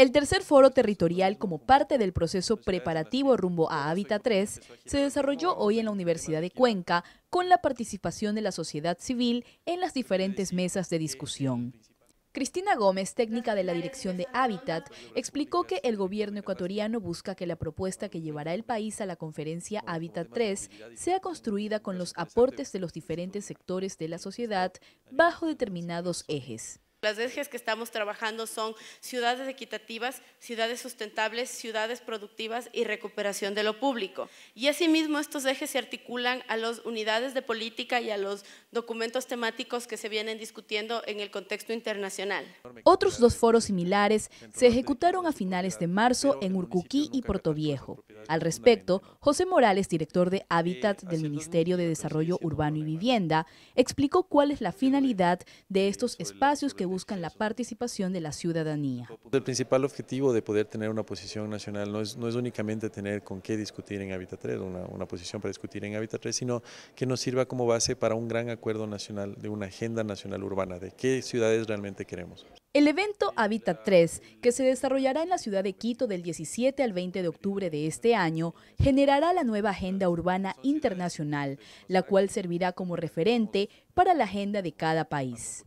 El tercer foro territorial como parte del proceso preparativo rumbo a Hábitat 3 se desarrolló hoy en la Universidad de Cuenca con la participación de la sociedad civil en las diferentes mesas de discusión. Cristina Gómez, técnica de la Dirección de Hábitat, explicó que el gobierno ecuatoriano busca que la propuesta que llevará el país a la conferencia Hábitat 3 sea construida con los aportes de los diferentes sectores de la sociedad bajo determinados ejes. Las ejes que estamos trabajando son ciudades equitativas, ciudades sustentables, ciudades productivas y recuperación de lo público. Y asimismo estos ejes se articulan a las unidades de política y a los documentos temáticos que se vienen discutiendo en el contexto internacional. Otros dos foros similares se ejecutaron a finales de marzo en este Urcuquí y Portoviejo. Al respecto, José Morales, director de eh, Hábitat del Ministerio de Desarrollo Urbano y Vivienda, explicó cuál es la finalidad de estos espacios que buscan la participación de la ciudadanía. El principal objetivo de poder tener una posición nacional no es, únicamente tener con qué discutir en Hábitat 3, una, una posición para discutir en Hábitat 3, sino que nos sirva como base para un gran acuerdo nacional, de una agenda nacional urbana, de qué ciudades realmente queremos. El evento Hábitat 3, que se desarrollará en la ciudad de Quito del 17 al 20 de octubre de este año, generará la nueva Agenda Urbana Internacional, la cual servirá como referente para la agenda de cada país.